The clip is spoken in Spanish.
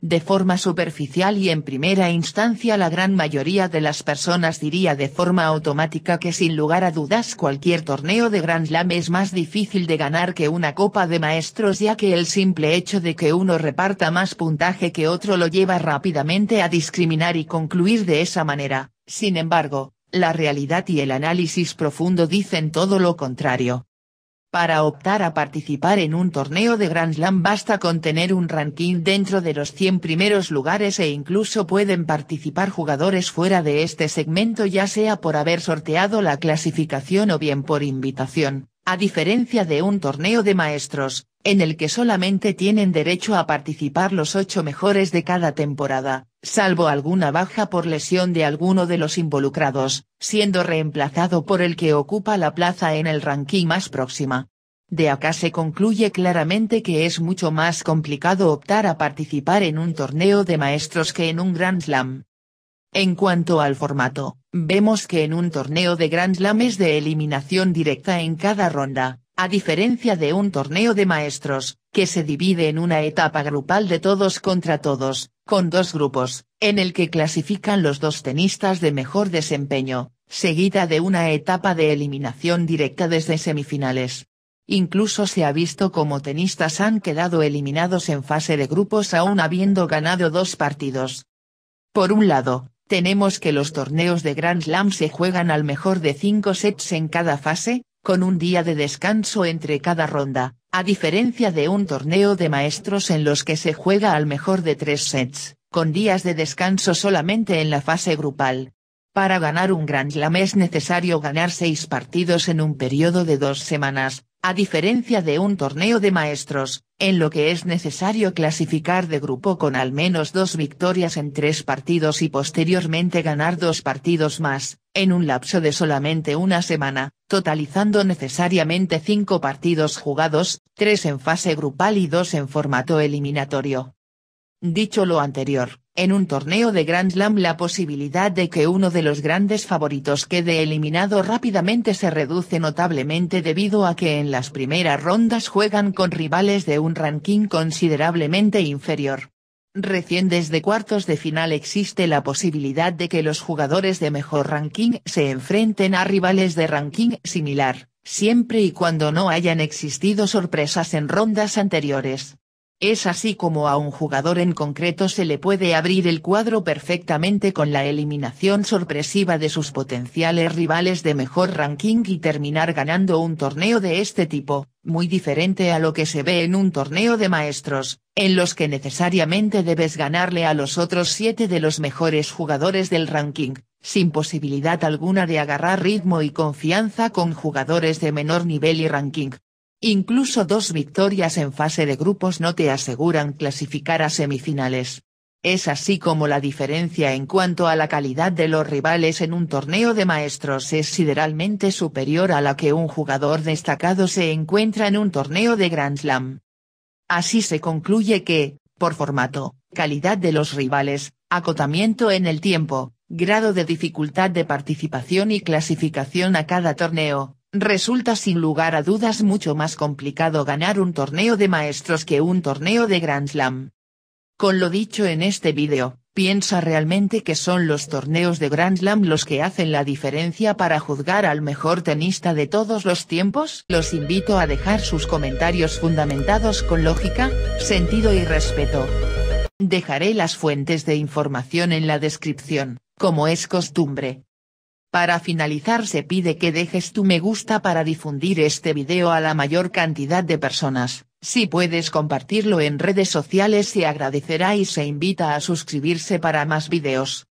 De forma superficial y en primera instancia la gran mayoría de las personas diría de forma automática que sin lugar a dudas cualquier torneo de Grand Slam es más difícil de ganar que una Copa de Maestros ya que el simple hecho de que uno reparta más puntaje que otro lo lleva rápidamente a discriminar y concluir de esa manera, sin embargo, la realidad y el análisis profundo dicen todo lo contrario. Para optar a participar en un torneo de Grand Slam basta con tener un ranking dentro de los 100 primeros lugares e incluso pueden participar jugadores fuera de este segmento ya sea por haber sorteado la clasificación o bien por invitación a diferencia de un torneo de maestros, en el que solamente tienen derecho a participar los ocho mejores de cada temporada, salvo alguna baja por lesión de alguno de los involucrados, siendo reemplazado por el que ocupa la plaza en el ranking más próxima. De acá se concluye claramente que es mucho más complicado optar a participar en un torneo de maestros que en un Grand Slam. En cuanto al formato, vemos que en un torneo de Grand Slam es de eliminación directa en cada ronda, a diferencia de un torneo de maestros, que se divide en una etapa grupal de todos contra todos, con dos grupos, en el que clasifican los dos tenistas de mejor desempeño, seguida de una etapa de eliminación directa desde semifinales. Incluso se ha visto como tenistas han quedado eliminados en fase de grupos aún habiendo ganado dos partidos. Por un lado, tenemos que los torneos de Grand Slam se juegan al mejor de cinco sets en cada fase, con un día de descanso entre cada ronda, a diferencia de un torneo de maestros en los que se juega al mejor de tres sets, con días de descanso solamente en la fase grupal. Para ganar un Grand Slam es necesario ganar seis partidos en un periodo de dos semanas, a diferencia de un torneo de maestros, en lo que es necesario clasificar de grupo con al menos dos victorias en tres partidos y posteriormente ganar dos partidos más, en un lapso de solamente una semana, totalizando necesariamente cinco partidos jugados, tres en fase grupal y dos en formato eliminatorio. Dicho lo anterior, en un torneo de Grand Slam la posibilidad de que uno de los grandes favoritos quede eliminado rápidamente se reduce notablemente debido a que en las primeras rondas juegan con rivales de un ranking considerablemente inferior. Recién desde cuartos de final existe la posibilidad de que los jugadores de mejor ranking se enfrenten a rivales de ranking similar, siempre y cuando no hayan existido sorpresas en rondas anteriores. Es así como a un jugador en concreto se le puede abrir el cuadro perfectamente con la eliminación sorpresiva de sus potenciales rivales de mejor ranking y terminar ganando un torneo de este tipo, muy diferente a lo que se ve en un torneo de maestros, en los que necesariamente debes ganarle a los otros siete de los mejores jugadores del ranking, sin posibilidad alguna de agarrar ritmo y confianza con jugadores de menor nivel y ranking, Incluso dos victorias en fase de grupos no te aseguran clasificar a semifinales. Es así como la diferencia en cuanto a la calidad de los rivales en un torneo de maestros es sideralmente superior a la que un jugador destacado se encuentra en un torneo de Grand Slam. Así se concluye que, por formato, calidad de los rivales, acotamiento en el tiempo, grado de dificultad de participación y clasificación a cada torneo, resulta sin lugar a dudas mucho más complicado ganar un torneo de maestros que un torneo de Grand Slam. Con lo dicho en este vídeo, piensa realmente que son los torneos de Grand Slam los que hacen la diferencia para juzgar al mejor tenista de todos los tiempos. Los invito a dejar sus comentarios fundamentados con lógica, sentido y respeto. Dejaré las fuentes de información en la descripción, como es costumbre. Para finalizar se pide que dejes tu me gusta para difundir este video a la mayor cantidad de personas, si puedes compartirlo en redes sociales se agradecerá y se invita a suscribirse para más videos.